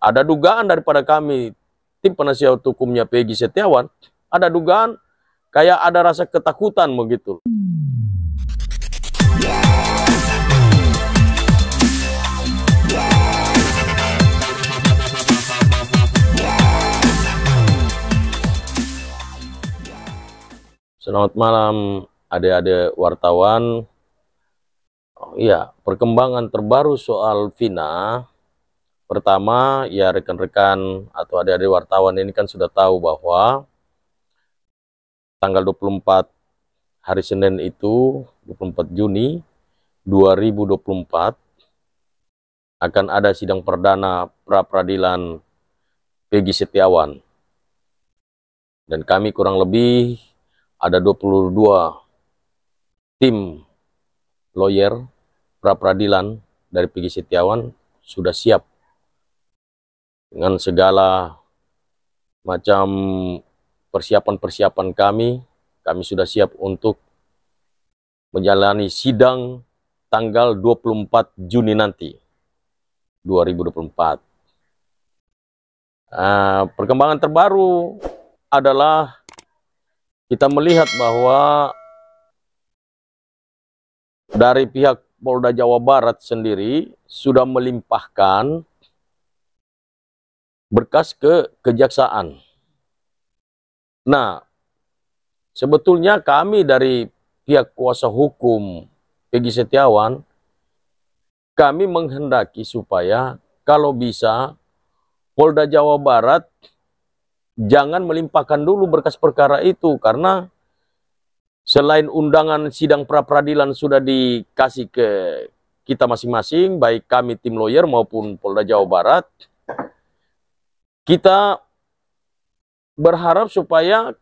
Ada dugaan daripada kami, tim penasihat hukumnya Peggy Setiawan, ada dugaan kayak ada rasa ketakutan begitu. Selamat malam adik-adik wartawan. Oh, iya, perkembangan terbaru soal Vina Pertama, ya rekan-rekan atau adik-adik wartawan ini kan sudah tahu bahwa tanggal 24 hari Senin itu 24 Juni 2024 akan ada sidang perdana pra peradilan Peggy Setiawan. Dan kami kurang lebih ada 22 tim lawyer pra peradilan dari Peggy Setiawan sudah siap dengan segala macam persiapan-persiapan kami, kami sudah siap untuk menjalani sidang tanggal 24 Juni nanti 2024. Nah, perkembangan terbaru adalah kita melihat bahwa dari pihak Polda Jawa Barat sendiri sudah melimpahkan berkas ke kejaksaan. Nah, sebetulnya kami dari pihak kuasa hukum Peggy Setiawan, kami menghendaki supaya kalau bisa Polda Jawa Barat jangan melimpahkan dulu berkas perkara itu karena selain undangan sidang pra peradilan sudah dikasih ke kita masing-masing baik kami tim lawyer maupun Polda Jawa Barat kita berharap supaya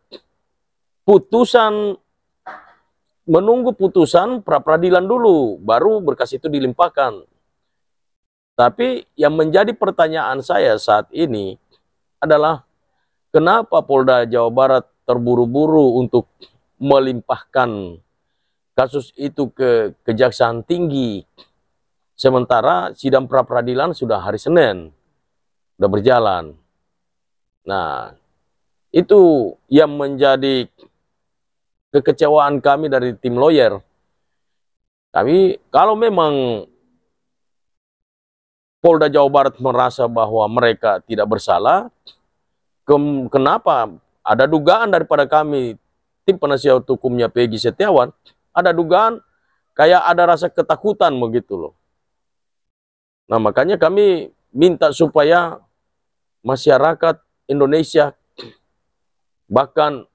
putusan menunggu putusan pra peradilan dulu, baru berkas itu dilimpahkan. Tapi yang menjadi pertanyaan saya saat ini adalah kenapa Polda Jawa Barat terburu-buru untuk melimpahkan kasus itu ke Kejaksaan Tinggi. Sementara sidang pra peradilan sudah hari Senin, sudah berjalan. Nah, itu yang menjadi kekecewaan kami dari tim lawyer. Kami, kalau memang Polda Jawa Barat merasa bahwa mereka tidak bersalah, kenapa ada dugaan daripada kami, tim penasihat hukumnya Peggy Setiawan, ada dugaan kayak ada rasa ketakutan begitu loh. Nah makanya kami minta supaya masyarakat Indonesia, bahkan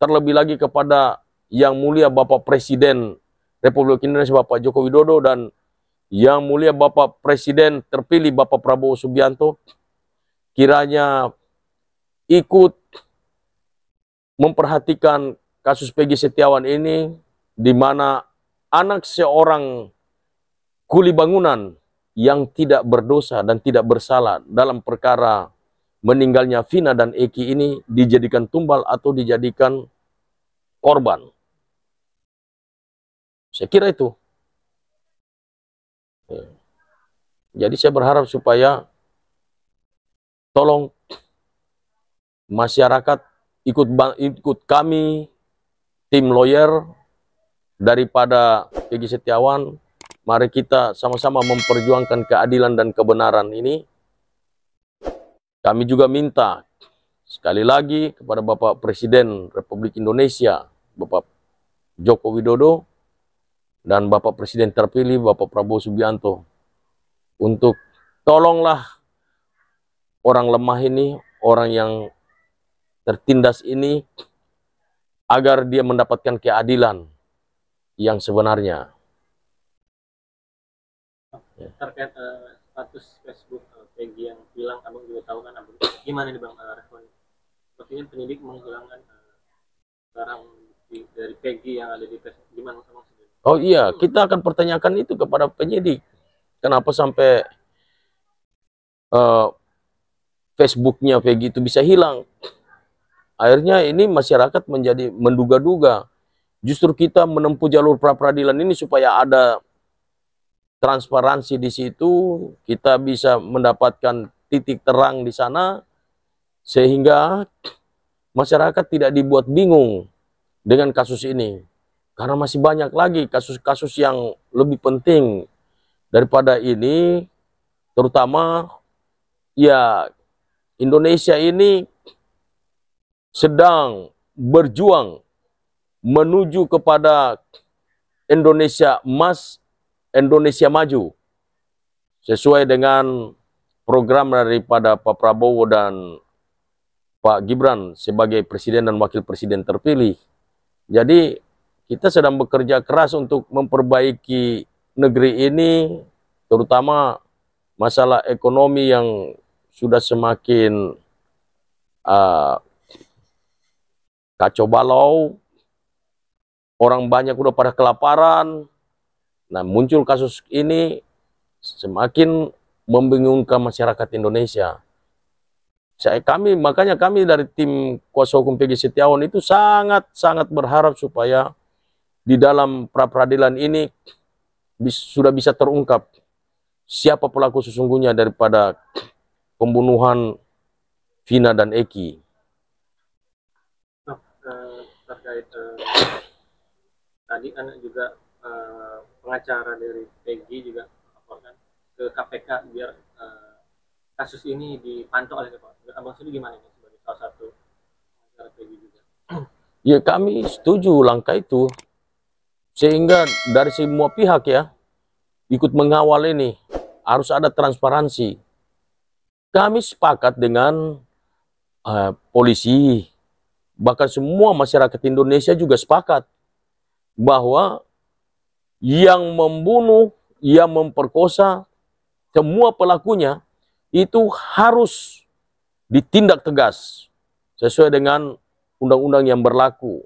terlebih lagi kepada Yang Mulia Bapak Presiden Republik Indonesia Bapak Joko Widodo dan Yang Mulia Bapak Presiden terpilih Bapak Prabowo Subianto kiranya ikut memperhatikan kasus Peggy Setiawan ini di mana anak seorang kuli bangunan yang tidak berdosa dan tidak bersalah dalam perkara meninggalnya Vina dan Eki ini dijadikan tumbal atau dijadikan korban. Saya kira itu. Ya. Jadi saya berharap supaya tolong masyarakat ikut ikut kami tim lawyer daripada Egi Setiawan. Mari kita sama-sama memperjuangkan keadilan dan kebenaran ini. Kami juga minta sekali lagi kepada Bapak Presiden Republik Indonesia, Bapak Joko Widodo, dan Bapak Presiden terpilih Bapak Prabowo Subianto untuk tolonglah orang lemah ini, orang yang tertindas ini agar dia mendapatkan keadilan yang sebenarnya. Terkait uh, status Facebook uh, Peggy yang hilang abang juga tahu kan abang gimana nih bang eh, responnya maksudnya penyidik menghilangkan eh, barang dari Peggy yang ada di Facebook gimana abang Oh iya, kita akan pertanyakan itu kepada penyidik. Kenapa sampai uh, Facebooknya Peggy itu bisa hilang? Akhirnya ini masyarakat menjadi menduga-duga. Justru kita menempuh jalur pra peradilan ini supaya ada transparansi di situ, kita bisa mendapatkan titik terang di sana sehingga masyarakat tidak dibuat bingung dengan kasus ini karena masih banyak lagi kasus-kasus yang lebih penting daripada ini terutama ya Indonesia ini sedang berjuang menuju kepada Indonesia emas, Indonesia maju sesuai dengan program daripada Pak Prabowo dan Pak Gibran sebagai presiden dan wakil presiden terpilih. Jadi kita sedang bekerja keras untuk memperbaiki negeri ini, terutama masalah ekonomi yang sudah semakin uh, kacau balau, orang banyak udah pada kelaparan. Nah, muncul kasus ini semakin membingungkan masyarakat Indonesia. Saya, kami makanya kami dari tim kuasa hukum PG Setiawan itu sangat sangat berharap supaya di dalam pra peradilan ini bis, sudah bisa terungkap siapa pelaku sesungguhnya daripada pembunuhan Vina dan Eki. Nah, eh, terkait eh, tadi kan juga eh, pengacara dari Peggy juga ke KPK biar uh, kasus ini dipantau oleh KPK. Abang sendiri gimana ini sebagai salah satu strategi gitu juga? Ya kami setuju langkah itu sehingga dari semua pihak ya ikut mengawal ini harus ada transparansi. Kami sepakat dengan uh, polisi bahkan semua masyarakat Indonesia juga sepakat bahwa yang membunuh, yang memperkosa semua pelakunya itu harus ditindak tegas sesuai dengan undang-undang yang berlaku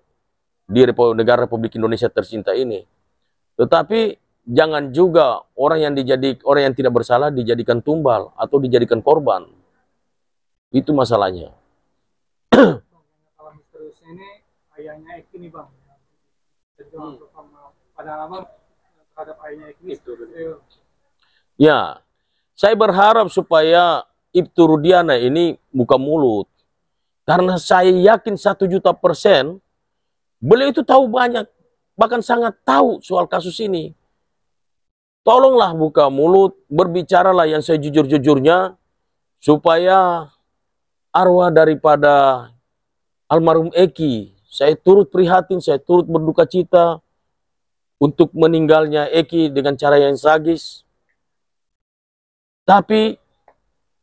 di negara Republik Indonesia tercinta ini. Tetapi jangan juga orang yang dijadik orang yang tidak bersalah dijadikan tumbal atau dijadikan korban. Itu masalahnya. Eh, ya, saya berharap supaya Ibtu Rudiana ini buka mulut. Karena saya yakin satu juta persen, beliau itu tahu banyak, bahkan sangat tahu soal kasus ini. Tolonglah buka mulut, berbicaralah yang saya jujur jujurnya supaya arwah daripada almarhum Eki, saya turut prihatin, saya turut berduka cita untuk meninggalnya Eki dengan cara yang sagis. Tapi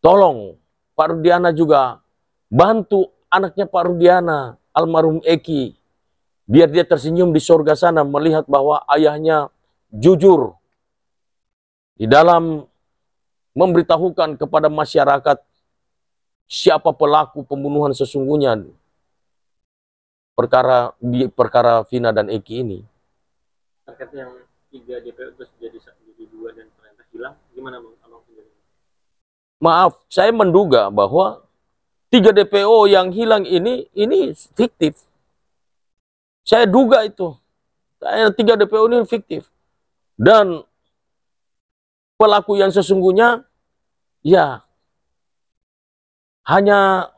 tolong Pak Rudiana juga bantu anaknya Pak Rudiana, almarhum Eki, biar dia tersenyum di sorga sana melihat bahwa ayahnya jujur di dalam memberitahukan kepada masyarakat siapa pelaku pembunuhan sesungguhnya perkara perkara Vina dan Eki ini. Terkait yang tiga DPO terus jadi dua dan ternyata hilang, gimana bang? Maaf, saya menduga bahwa tiga DPO yang hilang ini ini fiktif. Saya duga itu. Tiga DPO ini fiktif. Dan pelaku yang sesungguhnya ya hanya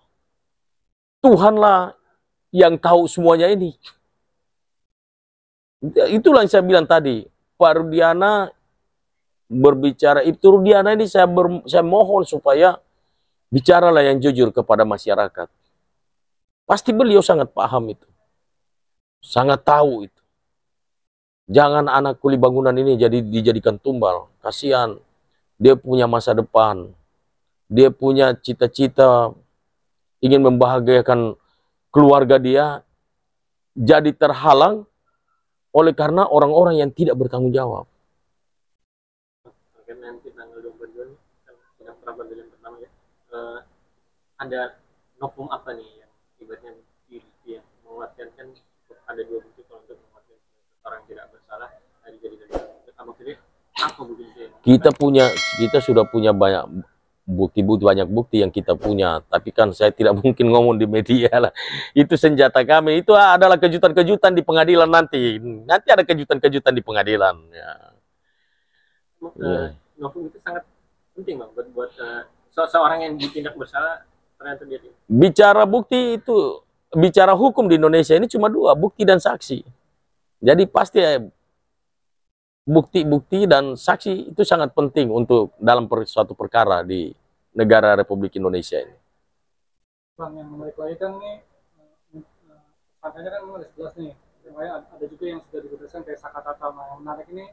Tuhanlah yang tahu semuanya ini. Itulah yang saya bilang tadi. Pak Rudiana berbicara itu Rudiana ini saya ber, saya mohon supaya bicaralah yang jujur kepada masyarakat. Pasti beliau sangat paham itu. Sangat tahu itu. Jangan anak kuli bangunan ini jadi dijadikan tumbal. Kasihan. Dia punya masa depan. Dia punya cita-cita ingin membahagiakan keluarga dia jadi terhalang oleh karena orang-orang yang tidak bertanggung jawab. PPKM nanti tanggal 22 Juni sidang pra yang pertama ya uh, ada novum apa nih yang ibaratnya diri yang menguatkan kan ada dua bukti kalau untuk menguatkan orang tidak bersalah dari jadi dari maksudnya apa bukti kita punya kita sudah punya banyak bukti-bukti banyak bukti yang kita punya tapi kan saya tidak mungkin ngomong di media lah itu senjata kami itu adalah kejutan-kejutan di pengadilan nanti nanti ada kejutan-kejutan di pengadilan ya yeah. Iya. novum itu sangat penting bang buat buat uh, seorang yang ditindak bersalah ternyata dia bicara bukti itu bicara hukum di Indonesia ini cuma dua bukti dan saksi jadi pasti eh, bukti-bukti dan saksi itu sangat penting untuk dalam per, suatu perkara di negara Republik Indonesia ini bang yang menarik lagi kan ini eh, katanya kan ada 11 nih ada juga yang sudah dibebaskan kayak Sakatata nah yang menarik ini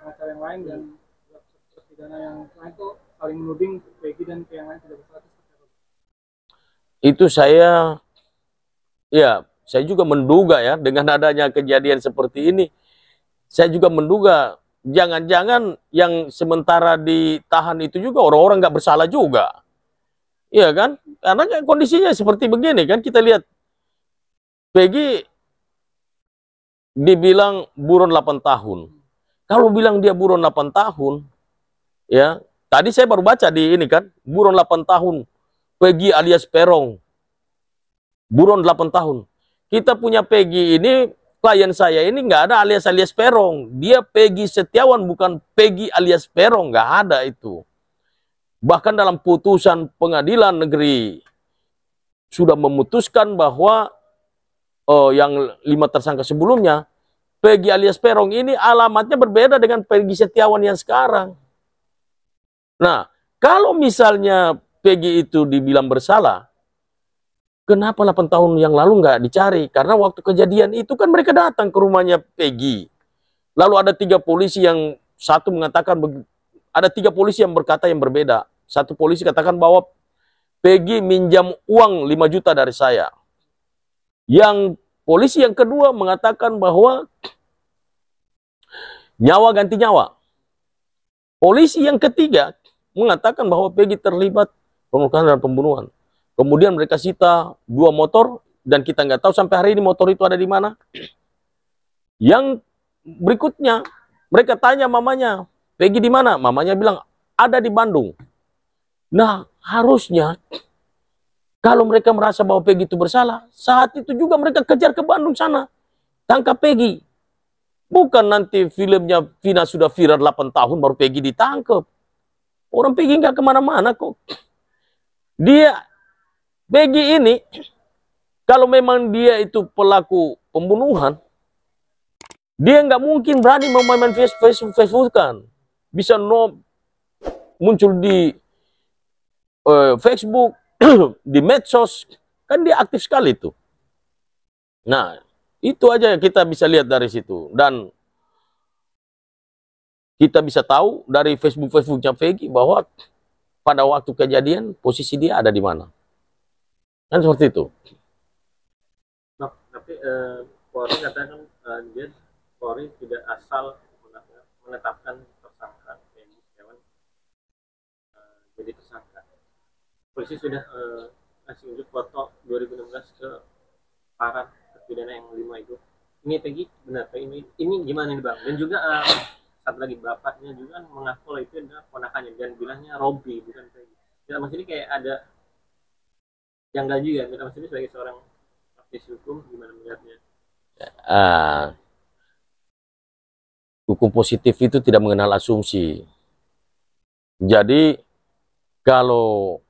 pengacara yang lain dan terpidana yang lain itu saling menuding Peggy dan yang lain tidak bersalah itu saya ya saya juga menduga ya dengan adanya kejadian seperti ini saya juga menduga jangan-jangan yang sementara ditahan itu juga orang-orang nggak -orang bersalah juga iya kan karena kan kondisinya seperti begini kan kita lihat Peggy dibilang buron 8 tahun kalau bilang dia buron 8 tahun, ya, tadi saya baru baca di ini kan, buron 8 tahun, Peggy alias Perong. Buron 8 tahun. Kita punya Peggy ini, klien saya ini nggak ada alias alias Perong. Dia Peggy Setiawan bukan Peggy alias Perong, nggak ada itu. Bahkan dalam putusan pengadilan negeri sudah memutuskan bahwa oh, yang lima tersangka sebelumnya Pegi alias Perong ini alamatnya berbeda dengan Pegi Setiawan yang sekarang. Nah, kalau misalnya Pegi itu dibilang bersalah, kenapa 8 tahun yang lalu nggak dicari? Karena waktu kejadian itu kan mereka datang ke rumahnya Pegi. Lalu ada tiga polisi yang satu mengatakan ada tiga polisi yang berkata yang berbeda. Satu polisi katakan bahwa Pegi minjam uang 5 juta dari saya. Yang Polisi yang kedua mengatakan bahwa nyawa ganti nyawa. Polisi yang ketiga mengatakan bahwa Peggy terlibat pengeroyokan dan pembunuhan. Kemudian mereka sita dua motor dan kita nggak tahu sampai hari ini motor itu ada di mana. Yang berikutnya mereka tanya mamanya, Peggy di mana? Mamanya bilang ada di Bandung. Nah harusnya kalau mereka merasa bahwa Peggy itu bersalah, saat itu juga mereka kejar ke Bandung sana. Tangkap Peggy. Bukan nanti filmnya Vina sudah viral 8 tahun baru Peggy ditangkap. Orang Peggy nggak kemana-mana kok. Dia, Peggy ini, kalau memang dia itu pelaku pembunuhan, dia nggak mungkin berani memainkan Facebook, Facebook kan. Bisa no muncul di uh, Facebook, di medsos kan dia aktif sekali tuh. Nah, itu aja yang kita bisa lihat dari situ dan kita bisa tahu dari Facebook Facebooknya Vegi bahwa pada waktu kejadian posisi dia ada di mana. Kan seperti itu. Nah, tapi eh, Polri katanya kan eh, Polri tidak asal menetapkan tersangka Vegi Setiawan eh, jadi tersangka polisi sudah uh, eh, kasih unjuk foto 2016 ke para terpidana yang lima itu ini Peggy benar ini ini gimana nih bang dan juga uh, satu lagi bapaknya juga kan mengaku lah itu adalah ponakannya dan bilangnya Robi bukan Peggy kita maksudnya kayak ada janggal juga kita maksudnya sebagai seorang praktisi hukum gimana melihatnya uh, hukum positif itu tidak mengenal asumsi jadi kalau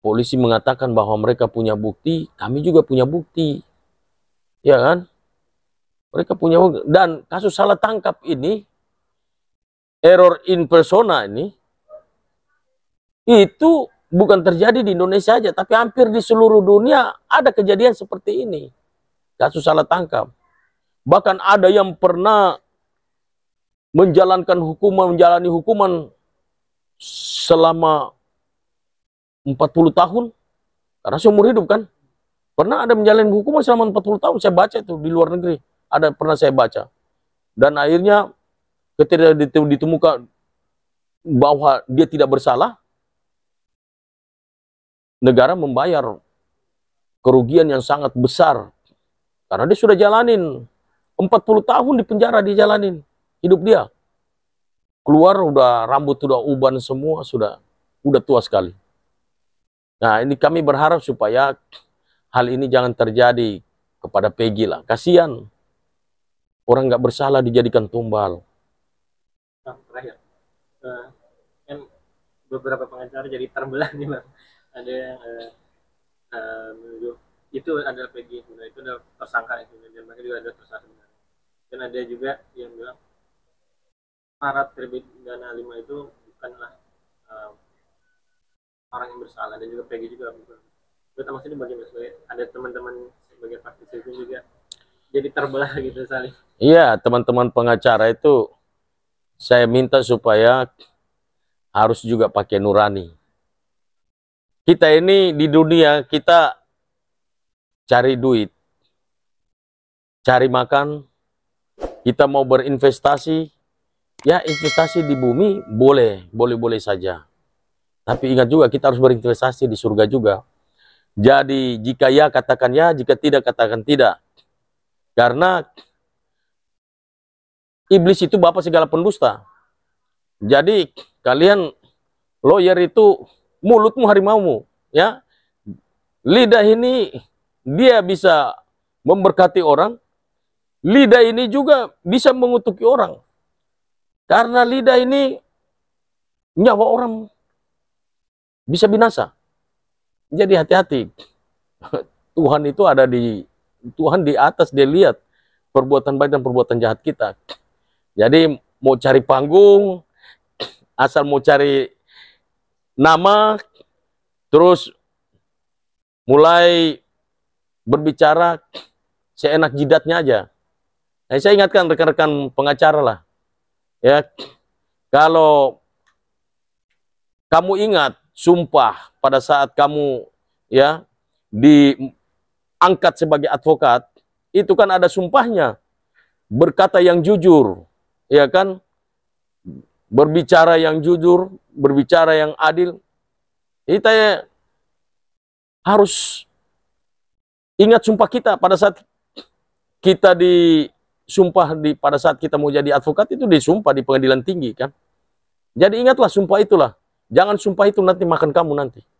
Polisi mengatakan bahwa mereka punya bukti, kami juga punya bukti. Ya kan? Mereka punya bukti. Dan kasus salah tangkap ini, error in persona ini, itu bukan terjadi di Indonesia aja, tapi hampir di seluruh dunia ada kejadian seperti ini. Kasus salah tangkap. Bahkan ada yang pernah menjalankan hukuman, menjalani hukuman selama 40 tahun. Karena seumur hidup kan. Pernah ada menjalani hukuman selama 40 tahun. Saya baca itu di luar negeri. Ada pernah saya baca. Dan akhirnya ketika ditemukan bahwa dia tidak bersalah, negara membayar kerugian yang sangat besar. Karena dia sudah jalanin 40 tahun di penjara dia jalanin hidup dia. Keluar udah rambut udah uban semua sudah udah tua sekali. Nah, ini kami berharap supaya hal ini jangan terjadi kepada Peggy lah. Kasihan. Orang nggak bersalah dijadikan tumbal. Nah, terakhir. Uh, kan beberapa pengacara jadi terbelah nih, Bang. Ada yang uh, eh, eh, menuju. itu adalah Peggy, nah, itu adalah tersangka itu dan mereka juga ada tersangka Dan ada juga yang bilang syarat terbit dana lima itu bukanlah uh, orang yang bersalah dan juga Peggy juga gitu. gue termasuk maksudnya bagian sebagai ada teman-teman sebagai praktisi hukum juga jadi terbelah gitu saling iya teman-teman pengacara itu saya minta supaya harus juga pakai nurani kita ini di dunia kita cari duit cari makan kita mau berinvestasi ya investasi di bumi boleh boleh boleh saja tapi ingat juga kita harus berinvestasi di surga juga. Jadi jika ya katakan ya, jika tidak katakan tidak. Karena iblis itu bapak segala pendusta. Jadi kalian lawyer itu mulutmu harimaumu, ya. Lidah ini dia bisa memberkati orang. Lidah ini juga bisa mengutuki orang. Karena lidah ini nyawa orang bisa binasa. Jadi hati-hati. Tuhan itu ada di Tuhan di atas dia lihat perbuatan baik dan perbuatan jahat kita. Jadi mau cari panggung, asal mau cari nama, terus mulai berbicara seenak jidatnya aja. Nah, saya ingatkan rekan-rekan pengacara lah. Ya. Kalau kamu ingat sumpah pada saat kamu ya diangkat sebagai advokat, itu kan ada sumpahnya. Berkata yang jujur, ya kan? Berbicara yang jujur, berbicara yang adil. Kita ya harus ingat sumpah kita pada saat kita di sumpah di pada saat kita mau jadi advokat itu disumpah di pengadilan tinggi kan. Jadi ingatlah sumpah itulah Jangan sumpah itu nanti makan kamu nanti.